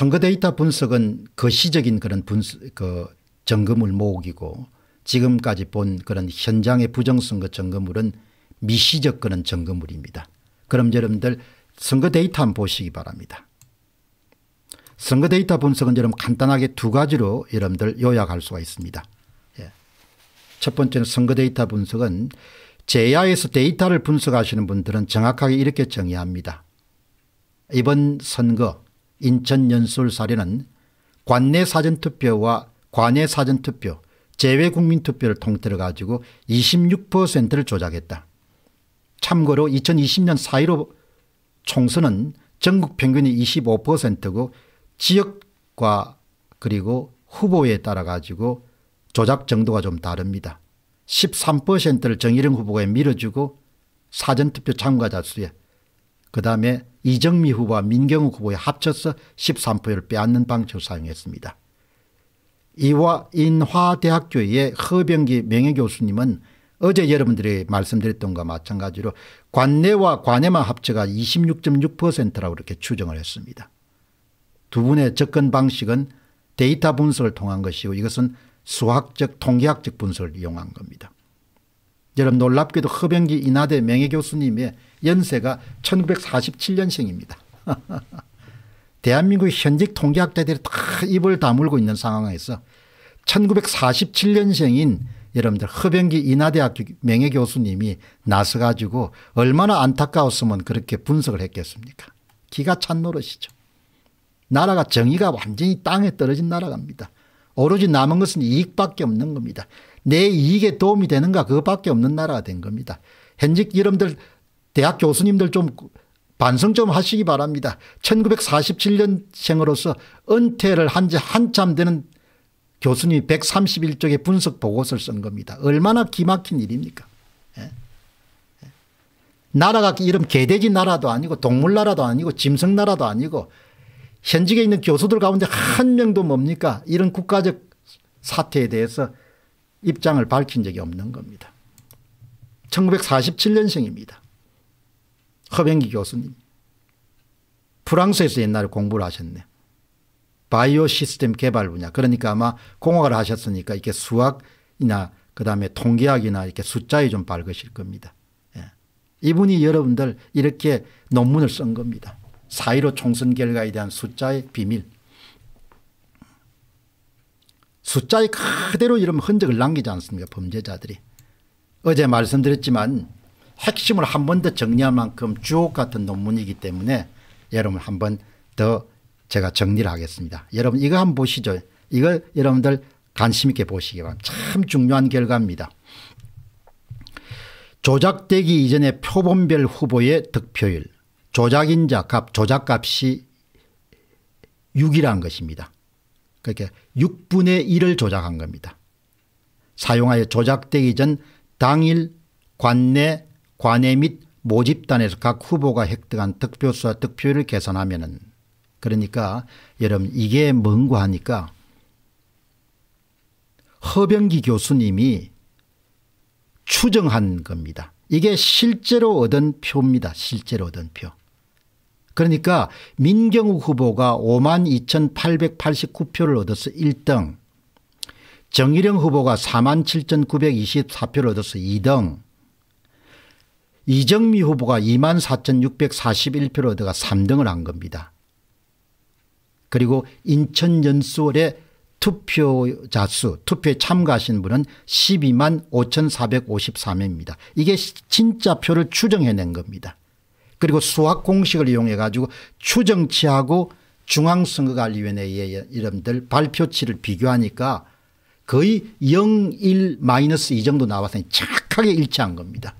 선거 데이터 분석은 거시적인 그런 분석 그 점검을 모으기고 지금까지 본 그런 현장의 부정선거 점검물은 미시적 그런 점검물입니다. 그럼 여러분들 선거 데이터 한번 보시기 바랍니다. 선거 데이터 분석은 여러분 간단하게 두 가지로 여러분들 요약할 수가 있습니다. 예. 첫 번째는 선거 데이터 분석은 제야에서 데이터를 분석하시는 분들은 정확하게 이렇게 정의합니다. 이번 선거 인천연설사례는 관내 사전투표와 관외 사전투표 제외 국민투표를 통틀어 가지고 26%를 조작했다. 참고로 2020년 4.15 총선은 전국 평균이 25%고 지역과 그리고 후보에 따라 가지고 조작 정도가 좀 다릅니다. 13%를 정일영 후보가 밀어주고 사전투표 참가자 수에 그 다음에 이정미 후보와 민경욱 후보에 합쳐서 13표를 빼앗는 방식을 사용했습니다. 이화 인화대학교의 허병기 명예교수님은 어제 여러분들이 말씀드렸던 것과 마찬가지로 관내와 관내만 합쳐가 26.6%라고 이렇게 추정을 했습니다. 두 분의 접근 방식은 데이터 분석을 통한 것이고 이것은 수학적 통계학적 분석을 이용한 겁니다. 여러분 놀랍게도 허병기 인하대 명예교수님의 연세가 1947년생입니다. 대한민국 현직 통계학자들이 다 입을 다물고 있는 상황에서 1947년생인 여러분들 허병기 인하대학교 명예교수님이 나서가지고 얼마나 안타까웠으면 그렇게 분석을 했겠습니까 기가 찬 노릇이죠. 나라가 정의가 완전히 땅에 떨어진 나라갑니다. 오로지 남은 것은 이익밖에 없는 겁니다. 내 이익에 도움이 되는가 그것밖에 없는 나라가 된 겁니다. 현직 이름들 대학 교수님들 좀 반성 좀 하시기 바랍니다. 1947년생으로서 은퇴를 한 지 한참 되는 교수님 131쪽의 분석 보고서를 쓴 겁니다. 얼마나 기막힌 일입니까? 예. 예. 나라가 이름 개돼지 나라도 아니고 동물 나라도 아니고 짐승 나라도 아니고 현직에 있는 교수들 가운데 한 명도 뭡니까? 이런 국가적 사태에 대해서 입장을 밝힌 적이 없는 겁니다. 1947년생입니다. 허병기 교수님. 프랑스에서 옛날에 공부를 하셨네. 바이오 시스템 개발 분야. 그러니까 아마 공학을 하셨으니까 이렇게 수학이나 그 다음에 통계학이나 이렇게 숫자에 좀 밝으실 겁니다. 예. 이분이 여러분들 이렇게 논문을 쓴 겁니다. 4.15 총선 결과에 대한 숫자의 비밀. 숫자에 그대로 이런 흔적을 남기지 않습니까 범죄자들이. 어제 말씀드렸지만 핵심을 한 번 더 정리할 만큼 주옥 같은 논문이기 때문에 여러분 한 번 더 제가 정리를 하겠습니다. 여러분 이거 한 번 보시죠. 이거 여러분들 관심 있게 보시기 바랍니다. 참 중요한 결과입니다. 조작되기 이전의 표본별 후보의 득표율, 조작인자 값, 조작값이 6이라는 것입니다. 그렇게 그러니까 6분의 1을 조작한 겁니다. 사용하여 조작되기 전 당일 관내 관외 및 모집단에서 각 후보가 획득한 득표수와 득표율을 계산하면 은 그러니까 여러분 이게 뭔고 하니까 허병기 교수님이 추정한 겁니다. 이게 실제로 얻은 표입니다. 실제로 얻은 표. 그러니까 민경욱 후보가 5만 2,889표를 얻어서 1등 정일영 후보가 4만 7,924표를 얻어서 2등 이정미 후보가 2만 4,641표를 얻어가 3등을 한 겁니다. 그리고 인천 연수월의 투표자 수 투표에 참가하신 분은 12만 5 4 5 3입니다 이게 진짜 표를 추정해낸 겁니다. 그리고 수학 공식을 이용해 가지고 추정치하고 중앙선거관리위원회의 이름들 발표치를 비교하니까 거의 0, 1, 마이너스 이 정도 나왔으니 착하게 일치한 겁니다.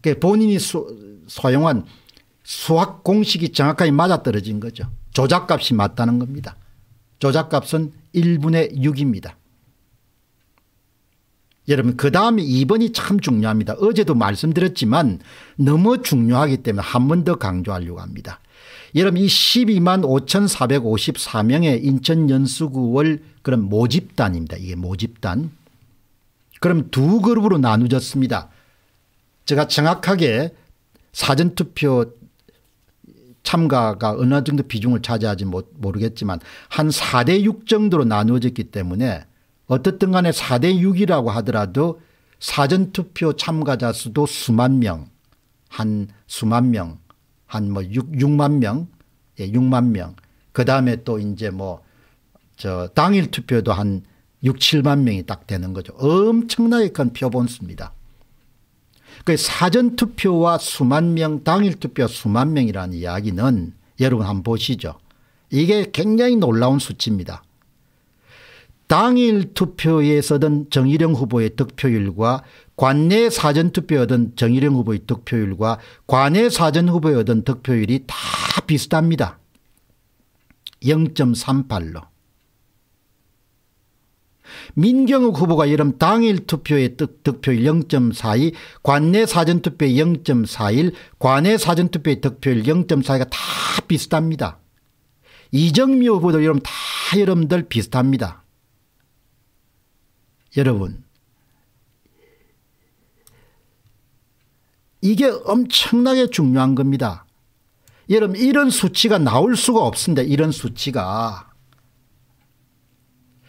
그러니까 본인이 수, 사용한 수학 공식이 정확하게 맞아떨어진 거죠. 조작값이 맞다는 겁니다. 조작값은 1분의 6입니다. 여러분 그 다음에 2번이 참 중요합니다. 어제도 말씀드렸지만 너무 중요하기 때문에 한 번 더 강조하려고 합니다. 여러분 이 12만 5,454명의 인천 연수구월 그런 모집단입니다. 이게 모집단. 그럼 두 그룹으로 나누졌습니다. 제가 정확하게 사전투표 참가가 어느 정도 비중을 차지하지 모르겠지만 한 4대 6 정도로 나누어졌기 때문에 어떻든 간에 4대 6이라고 하더라도 사전투표 참가자 수도 수만 명, 한 수만 명, 한뭐 6만 명, 예, 6만 명. 그 다음에 또 이제 뭐, 저, 당일 투표도 한 6, 7만 명이 딱 되는 거죠. 엄청나게 큰 표본수입니다. 그 사전투표와 수만 명, 당일투표 수만 명이라는 이야기는 여러분 한번 보시죠. 이게 굉장히 놀라운 수치입니다. 당일 투표에 서던 정일영 후보의 득표율과 관내 사전투표에 얻은 정일영 후보의 득표율과 관내 사전후보에 얻은 득표율이 다 비슷합니다. 0.38로. 민경욱 후보가 여름 당일 투표의 득표율 0.42 관내 사전투표의 0.41 관내 사전투표의 득표율 0.42가 다 비슷합니다. 이정미 후보도 여러분 다 여러분들 비슷합니다. 여러분, 이게 엄청나게 중요한 겁니다. 여러분, 이런 수치가 나올 수가 없습니다. 이런 수치가.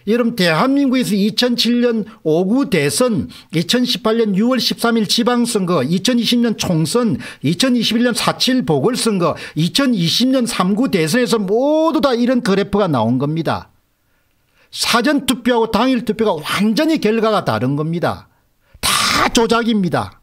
여러분, 대한민국에서 2007년 5구 대선, 2018년 6월 13일 지방선거, 2020년 총선, 2021년 4.7 보궐선거, 2020년 3구 대선에서 모두 다 이런 그래프가 나온 겁니다. 사전 투표하고 당일 투표가 완전히 결과가 다른 겁니다. 다 조작입니다.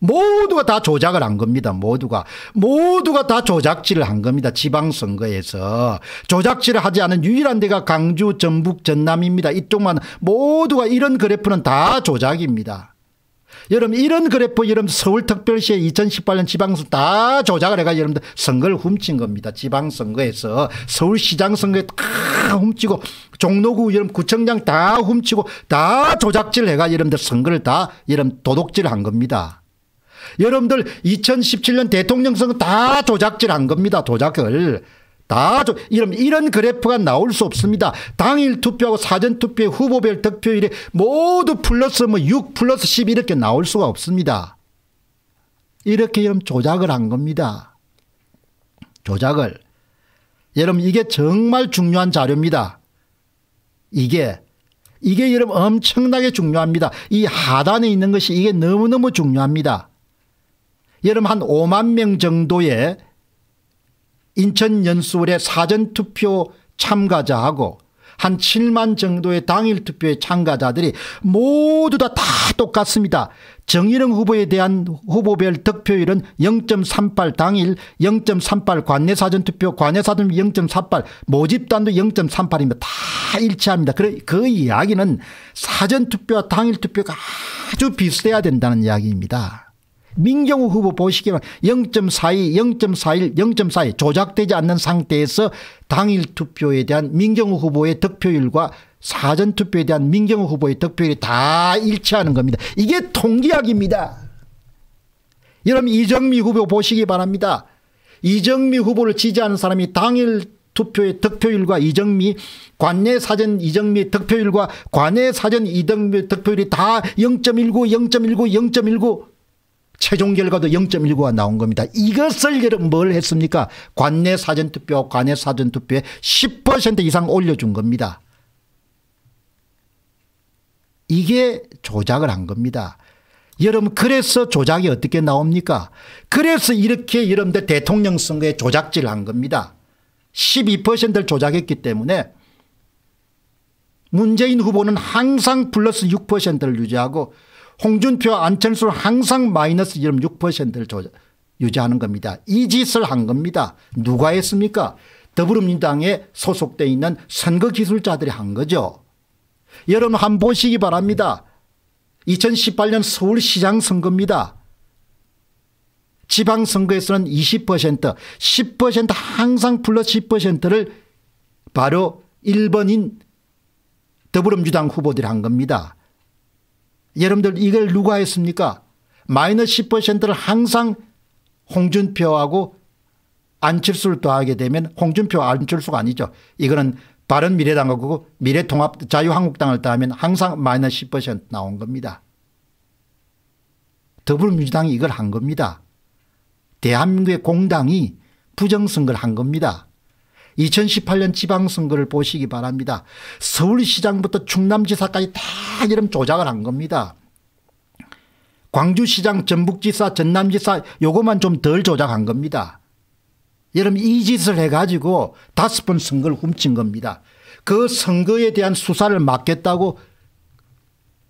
모두가 다 조작을 한 겁니다. 모두가. 모두가 다 조작질을 한 겁니다. 지방선거에서. 조작질을 하지 않은 유일한 데가 강주, 전북, 전남입니다. 이쪽만 모두가 이런 그래프는 다 조작입니다. 여러분 이런 그래프 여러분 서울특별시의 2018년 지방선 다 조작을 해가 여러분들 선거를 훔친 겁니다. 지방선거에서 서울시장 선거에 다 훔치고 종로구 여러분 구청장 다 훔치고 다 조작질 해가 여러분들 선거를 다 여러분 도둑질 한 겁니다. 여러분들 2017년 대통령 선거 다 조작질 한 겁니다. 조작을. 다 아, 조, 이런, 이런 그래프가 나올 수 없습니다. 당일 투표하고 사전 투표의 후보별 득표율이 모두 플러스 뭐 6 플러스 10 이렇게 나올 수가 없습니다. 이렇게 이런 조작을 한 겁니다. 조작을. 여러분 이게 정말 중요한 자료입니다. 이게 이게 여러분 엄청나게 중요합니다. 이 하단에 있는 것이 이게 너무너무 중요합니다. 여러분 한 5만 명 정도의 인천 연수원의 사전투표 참가자하고 한 7만 정도의 당일 투표의 참가자들이 모두 다, 다 똑같습니다. 정일영 후보에 대한 후보별 득표율은 0.38 당일 0.38 관내사전투표 관내사전투표 0.38 모집단도 0.38입니다. 다 일치합니다. 그 이야기는 사전투표와 당일투표가 아주 비슷해야 된다는 이야기입니다. 민경우 후보 보시기만 0.42, 0.41, 0.42 조작되지 않는 상태에서 당일 투표에 대한 민경우 후보의 득표율과 사전 투표에 대한 민경우 후보의 득표율이 다 일치하는 겁니다. 이게 통계학입니다. 여러분 이정미 후보 보시기 바랍니다. 이정미 후보를 지지하는 사람이 당일 투표의 득표율과 이정미 관내 사전 이정미 득표율과 관내 사전 이정미 득표율이 다 0.19, 0.19, 0.19 최종 결과도 0.19가 나온 겁니다. 이것을 여러분 뭘 했습니까? 관내 사전투표, 관내 사전투표에 10% 이상 올려준 겁니다. 이게 조작을 한 겁니다. 여러분 그래서 조작이 어떻게 나옵니까? 그래서 이렇게 여러분들 대통령 선거에 조작질 한 겁니다. 12%를 조작했기 때문에 문재인 후보는 항상 플러스 6%를 유지하고 홍준표 안철수 항상 마이너스 이 6%를 유지하는 겁니다. 이 짓을 한 겁니다. 누가 했습니까 더불어민주당에 소속되어 있는 선거기술자들이 한 거죠. 여러분 한번 보시기 바랍니다. 2018년 서울시장 선거입니다. 지방선거에서는 20% 10% 항상 플러스 10%를 바로 1번인 더불어민주당 후보들이 한 겁니다. 여러분들 이걸 누가 했습니까? 마이너스 10%를 항상 홍준표하고 안철수를 더하게 되면 홍준표 안철수가 아니죠. 이거는 바른미래당하고 미래통합 자유한국당을 더하면 항상 마이너스 10% 나온 겁니다. 더불어민주당이 이걸 한 겁니다. 대한민국의 공당이 부정선거를 한 겁니다. 2018년 지방선거를 보시기 바랍니다. 서울시장부터 충남지사까지 다이름 조작을 한 겁니다. 광주시장, 전북지사, 전남지사 요것만 좀 덜 조작한 겁니다. 여러분 이 짓을 해가지고 다섯 번 선거를 훔친 겁니다. 그 선거에 대한 수사를 맡겠다고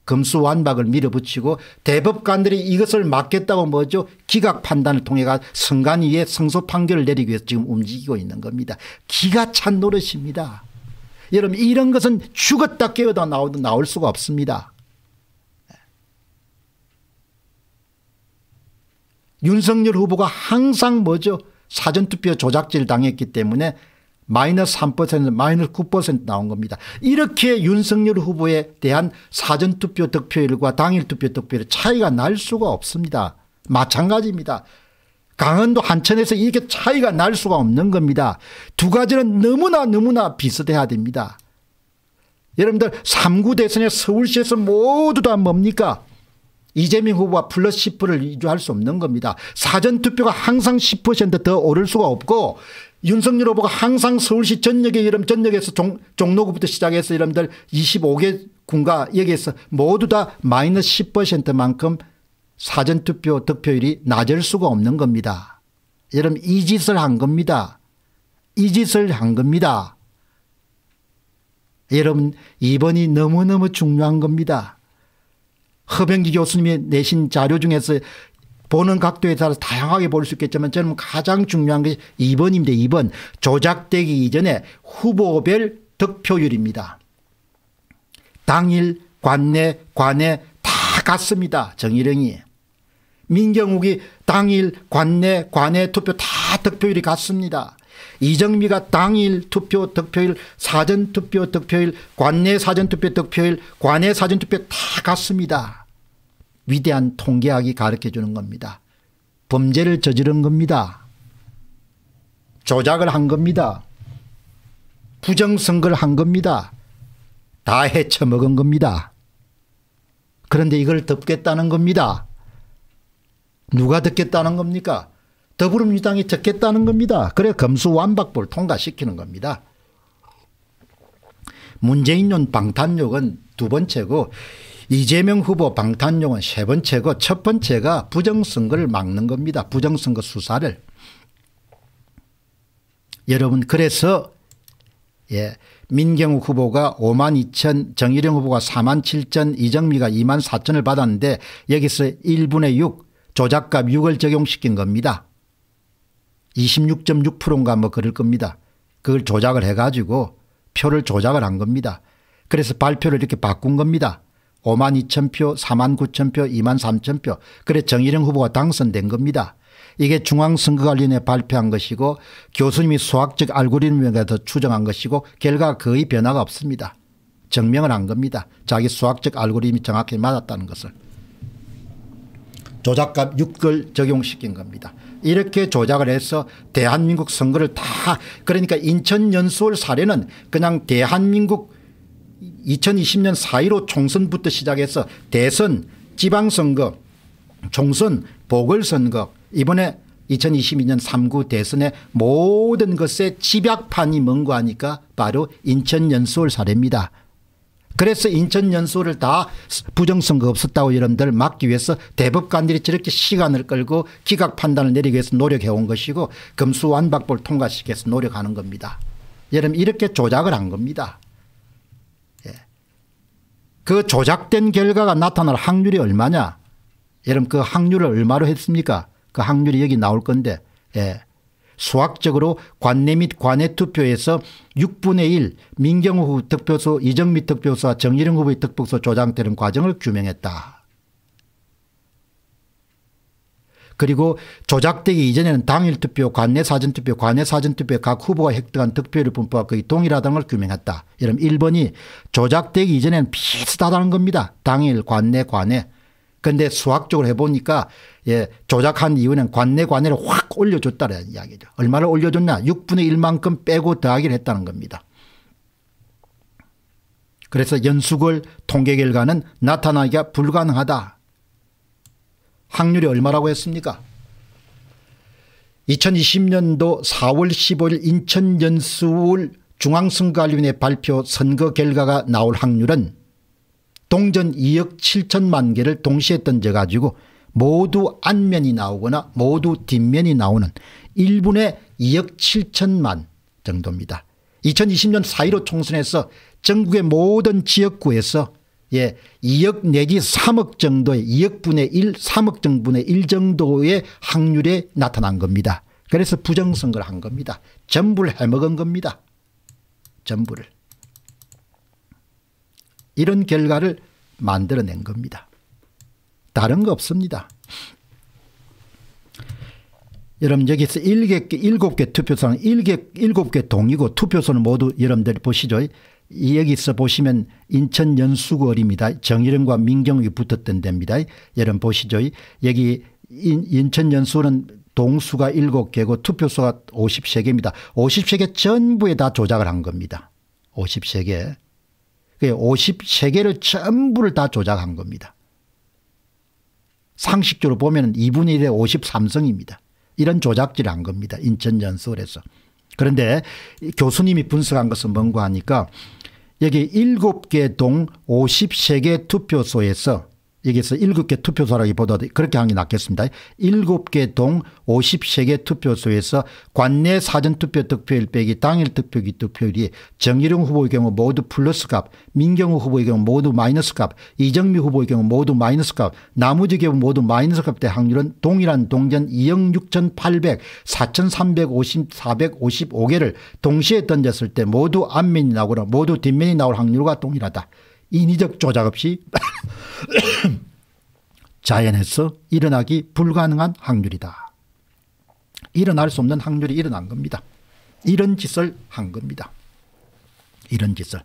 검수완박을 밀어붙이고 대법관들이 이것을 막겠다고 뭐죠 기각 판단을 통해 가승관위에승소 판결을 내리기 위해서 지금 움직이고 있는 겁니다. 기가 찬 노릇입니다. 여러분 이런 것은 죽었다 깨어다 나오도 나올 수가 없습니다. 윤석열 후보가 항상 뭐죠 사전투표 조작질 당했기 때문에 마이너스 3% 마이너스 9% 나온 겁니다. 이렇게 윤석열 후보에 대한 사전투표 득표율과 당일투표 득표율 차이가 날 수가 없습니다. 마찬가지입니다. 강원도 한천에서 이렇게 차이가 날 수가 없는 겁니다. 두 가지는 너무나 너무나 비슷해야 됩니다. 여러분들 3구 대선에 서울시에서 모두 다 뭡니까 이재명 후보와 플러스 10%를 유지할 수 없는 겁니다. 사전투표가 항상 10%더 오를 수가 없고 윤석열 후보가 항상 서울시 전역에 이름 전역에서 종, 로구부터 시작해서 이름들 25개 군과 여기에서 모두 다 마이너스 10%만큼 사전투표 득표율이 낮을 수가 없는 겁니다. 여러분 이 짓을 한 겁니다. 이 짓을 한 겁니다. 여러분 이번이 너무너무 중요한 겁니다. 허병기 교수님이 내신 자료 중에서 보는 각도에 따라서 다양하게 볼 수 있겠지만 저는 가장 중요한 것이 2번입니다. 2번. 조작되기 이전에 후보별 득표율입니다. 당일 관내 관내 다 갔습니다. 정일영이. 민경욱이 당일 관내 관내 투표 다 득표율이 같습니다. 이정미가 당일 투표 득표율 사전투표 득표율 관내 사전투표 득표율 관내 사전투표 다 같습니다. 위대한 통계학이 가르쳐 주는 겁니다. 범죄를 저지른 겁니다. 조작을 한 겁니다. 부정선거를 한 겁니다. 다 헤쳐먹은 겁니다. 그런데 이걸 덮겠다는 겁니다. 누가 듣겠다는 겁니까? 더불어민주당이 듣겠다는 겁니다. 그래 검수완박법을 통과시키는 겁니다. 문재인론 방탄력은 두 번째고 이재명 후보 방탄용은 세 번째고 첫 번째가 부정선거를 막는 겁니다. 부정선거 수사를. 여러분 그래서 예, 민경욱 후보가 5만 2천 정일영 후보가 4만 7천 이정미가 2만 4천을 받았는데 여기서 1분의 6 조작값 6을 적용시킨 겁니다. 26.6%인가 뭐 그럴 겁니다. 그걸 조작을 해가지고 표를 조작을 한 겁니다. 그래서 발표를 이렇게 바꾼 겁니다. 5만 2천 표, 4만 9천 표, 2만 3천 표. 그래 정일영 후보가 당선된 겁니다. 이게 중앙선거관리위원회 발표한 것이고 교수님이 수학적 알고리즘에 가서 추정한 것이고 결과가 거의 변화가 없습니다. 증명을 한 겁니다. 자기 수학적 알고리즘이 정확히 맞았다는 것을. 조작값 6을 적용시킨 겁니다. 이렇게 조작을 해서 대한민국 선거를 다 그러니까 인천 연수월 사례는 그냥 대한민국 2020년 4.15 총선부터 시작해서 대선 지방선거 총선 보궐선거 이번에 2022년 3구 대선의 모든 것의 집약판이 뭔가 하니까 바로 인천연수월 사례입니다. 그래서 인천연수를 다 부정선거 없었다고 여러분들 막기 위해서 대법관들이 저렇게 시간을 끌고 기각 판단을 내리기 위해서 노력해온 것이고 금수완박벌 통과시켜서 노력하는 겁니다. 여러분 이렇게 조작을 한 겁니다. 그 조작된 결과가 나타날 확률이 얼마냐. 여러분 그 확률을 얼마로 했습니까? 그 확률이 여기 나올 건데 예. 수학적으로 관내 및 관외 투표에서 6분의 1 민경호 후 득표수 이정미 득표수와 정일영 후보의 득표수 조작되는 과정을 규명했다. 그리고 조작되기 이전에는 당일 투표, 관내 사전 투표, 관내 사전 투표 각 후보가 획득한 득표율 분포가 거의 그 동일하다는 걸 규명했다. 이러면 1번이 조작되기 이전에는 비슷하다는 겁니다. 당일, 관내, 관내. 근데 수학적으로 해보니까 예, 조작한 이유는 관내 관내를 확 올려줬다는 이야기죠. 얼마를 올려줬냐 6분의 1만큼 빼고 더하기를 했다는 겁니다. 그래서 연수글 통계 결과는 나타나기가 불가능하다. 확률이 얼마라고 했습니까? 2020년도 4월 15일 인천 연수울 중앙선거관리위원회 발표 선거 결과가 나올 확률은 동전 2억 7천만 개를 동시에 던져가지고 모두 안면이 나오거나 모두 뒷면이 나오는 1분의 2억 7천만 정도입니다. 2020년 4.15 총선에서 전국의 모든 지역구에서 예, 2억 내지 3억 정도의 2억분의 1, 3억 정도분의 1 정도의 확률에 나타난 겁니다. 그래서 부정선거를 한 겁니다. 전부를 해먹은 겁니다. 전부를. 이런 결과를 만들어낸 겁니다. 다른 거 없습니다. 여러분 여기서 7개, 7개 투표소는 7개, 7개 동이고 투표소는 모두 여러분들이 보시죠. 여기서 보시면 인천 연수구월입니다. 정일원과 민경이 붙었던 데입니다. 여러분 보시죠. 여기 인, 천 연수는 동수가 7개고 투표수가 53개입니다. 53개 전부에 다 조작을 한 겁니다. 53개. 53개를 전부를 다 조작한 겁니다. 상식적으로 보면 2분의 1에 53성입니다. 이런 조작질을 한 겁니다. 인천 연수월에서. 그런데 교수님이 분석한 것은 뭔가 하니까 여기 7개 동 53개 투표소에서 여기서 일곱 개 투표소라기보다 도 그렇게 하는 게 낫겠습니다. 일곱 개동 53개 투표소에서 관내 사전투표 득표율 빼기 당일 투표기 득표율이 정일용 후보의 경우 모두 플러스 값, 민경우 후보의 경우 모두 마이너스 값, 이정미 후보의 경우 모두 마이너스 값, 나머지 경우 모두 마이너스 값대 확률은 동일한 동전 2억 6,800, 4,350, 455개를 동시에 던졌을 때 모두 앞면이 나오거나 모두 뒷면이 나올 확률과 동일하다. 인위적 조작 없이 자연에서 일어나기 불가능한 확률이다. 일어날 수 없는 확률이 일어난 겁니다. 이런 짓을 한 겁니다. 이런 짓을.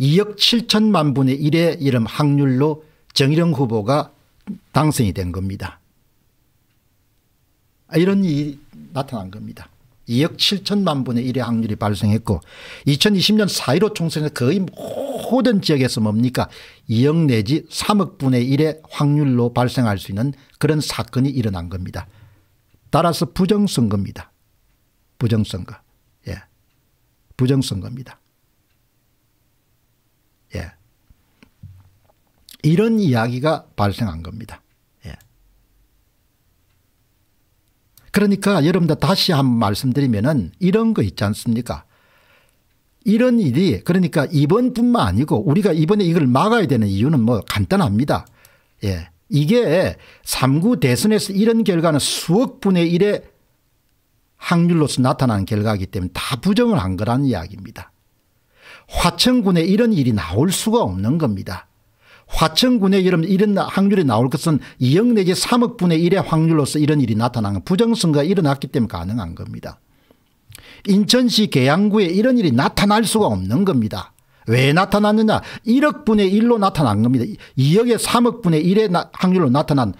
2억 7천만 분의 1의 이런 확률로 정일영 후보가 당선이 된 겁니다. 아, 이런 일이 나타난 겁니다. 2억 7천만 분의 1의 확률이 발생했고 2020년 4.15총선에 거의 모든 지역에서 뭡니까 2억 내지 3억 분의 1의 확률로 발생할 수 있는 그런 사건이 일어난 겁니다. 따라서 부정선거입니다. 부정선거. 예. 부정선거입니다. 예. 이런 이야기가 발생한 겁니다. 그러니까 여러분들 다시 한 번 말씀드리면은 이런 거 있지 않습니까? 이런 일이 그러니까 이번뿐만 아니고 우리가 이번에 이걸 막아야 되는 이유는 뭐 간단합니다. 예. 이게 3구 대선에서 이런 결과는 수억 분의 1의 확률로서 나타난 결과이기 때문에 다 부정을 한 거라는 이야기입니다. 화천군에 이런 일이 나올 수가 없는 겁니다. 화천군의 이런, 이런 확률이 나올 것은 2억 내지 3억 분의 1의 확률로서 이런 일이 나타난 부정선거가 일어났기 때문에 가능한 겁니다. 인천시 계양구에 이런 일이 나타날 수가 없는 겁니다. 왜 나타났느냐 1억 분의 1로 나타난 겁니다. 2억에 3억 분의 1의 확률로 나타난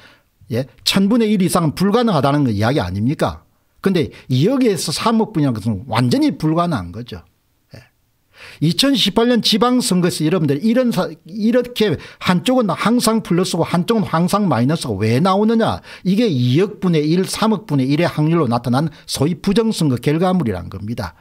예? 1000분의 1 이상은 불가능하다는 이야기 아닙니까 그런데 2억에서 3억 분이라는 것은 완전히 불가능한 거죠. 2018년 지방선거에서 여러분들 이런 사, 이렇게 한쪽은 항상 플러스고 한쪽은 항상 마이너스가 왜 나오느냐 이게 2억분의 1 3억분의 1의 확률로 나타난 소위 부정선거 결과물이란 겁니다.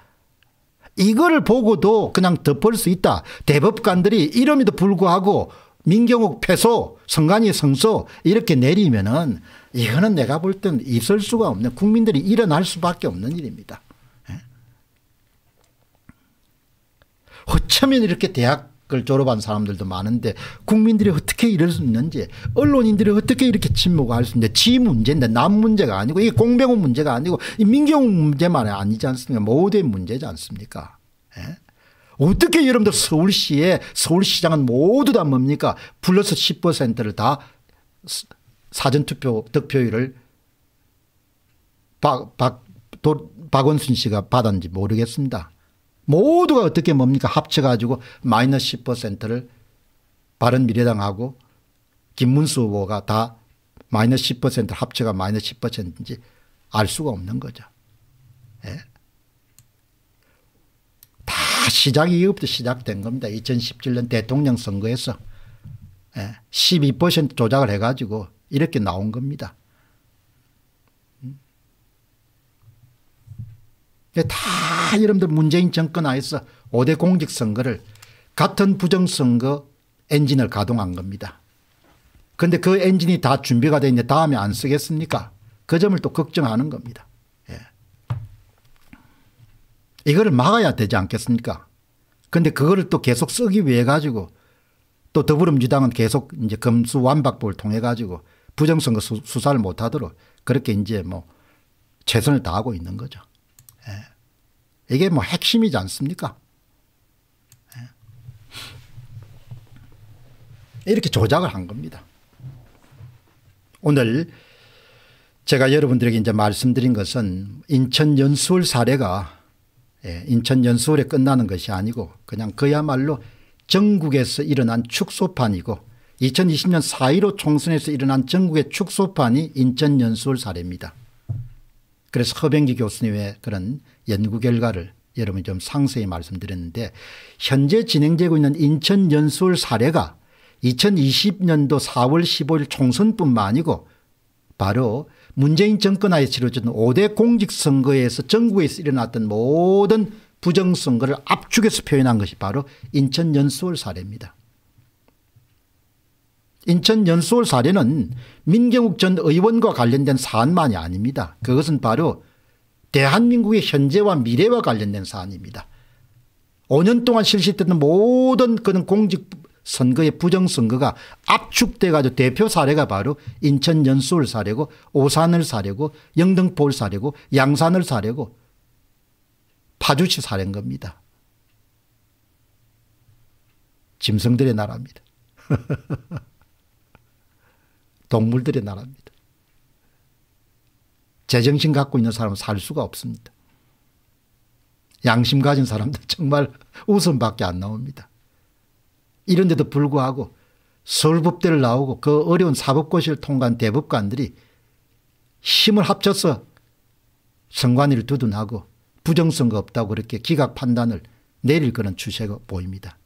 이거를 보고도 그냥 덮을 수 있다. 대법관들이 이름에도 불구하고 민경욱 패소 성관이 성소 이렇게 내리면은 이거는 내가 볼 땐 있을 수가 없는 국민들이 일어날 수밖에 없는 일입니다. 허처면 이렇게 대학을 졸업한 사람들도 많은데 국민들이 어떻게 이럴 수 있는지 언론인들이 어떻게 이렇게 침묵할 수 있는지 지 문제인데 남 문제가 아니고 이게 공병호 문제가 아니고 이 민경훈 문제만 아니지 않습니까 모든 문제지 않습니까 예? 어떻게 여러분들 서울시에 서울시장은 모두 다 뭡니까 플러스 10%를 다 사전투표 득표율을 박, 박, 도, 박원순 씨가 받았는지 모르겠습니다. 모두가 어떻게 뭡니까 합쳐가지고 마이너스 10%를 바른미래당하고 김문수 후보가 다 마이너스 10% 합쳐가 마이너스 10%인지 알 수가 없는 거죠. 예? 다 시작이 이것부터 시작된 겁니다. 2017년 대통령 선거에서 예? 12% 조작을 해가지고 이렇게 나온 겁니다. 다 여러분들 문재인 정권 하에서 5대 공직선거를 같은 부정선거 엔진을 가동한 겁니다. 그런데 그 엔진이 다 준비가 되어 있는데 다음에 안 쓰겠습니까? 그 점을 또 걱정하는 겁니다. 예. 이거를 막아야 되지 않겠습니까? 그런데 그거를 또 계속 쓰기 위해 가지고 또 더불어민주당은 계속 이제 검수 완박법을 통해 가지고 부정선거 수사를 못하도록 그렇게 이제 뭐 최선을 다하고 있는 거죠. 예. 이게 뭐 핵심이지 않습니까? 예. 이렇게 조작을 한 겁니다. 오늘 제가 여러분들에게 이제 말씀드린 것은 인천 연수울 사례가 예, 인천 연수울에 끝나는 것이 아니고 그냥 그야말로 전국에서 일어난 축소판이고 2020년 4.15 총선에서 일어난 전국의 축소판이 인천 연수울 사례입니다. 그래서 허병기 교수님의 그런 연구 결과를 여러분 이좀 상세히 말씀드렸는데 현재 진행되고 있는 인천 연수월 사례가 2020년도 4월 15일 총선뿐만 아니고 바로 문재인 정권하에 치러진 5대 공직선거에서 전국에서 일어났던 모든 부정선거를 압축해서 표현한 것이 바로 인천 연수월 사례입니다. 인천 연수홀 사례는 민경욱 전 의원과 관련된 사안만이 아닙니다. 그것은 바로 대한민국의 현재와 미래와 관련된 사안입니다. 5년 동안 실시됐던 모든 그런 공직 선거의 부정선거가 압축돼 가지고 대표 사례가 바로 인천 연수를 사례고 오산을 사례고 영등포를 사례고 양산을 사례고 파주시 사례인 겁니다. 짐승들의 나라입니다. 동물들의 나라입니다. 제정신 갖고 있는 사람은 살 수가 없습니다. 양심 가진 사람들 정말 웃음밖에 안 나옵니다. 이런데도 불구하고 서울법대를 나오고 그 어려운 사법고시를 통과한 대법관들이 힘을 합쳐서 선관위를 두둔하고 부정선거 없다고 그렇게 기각 판단을 내릴 그런 추세가 보입니다.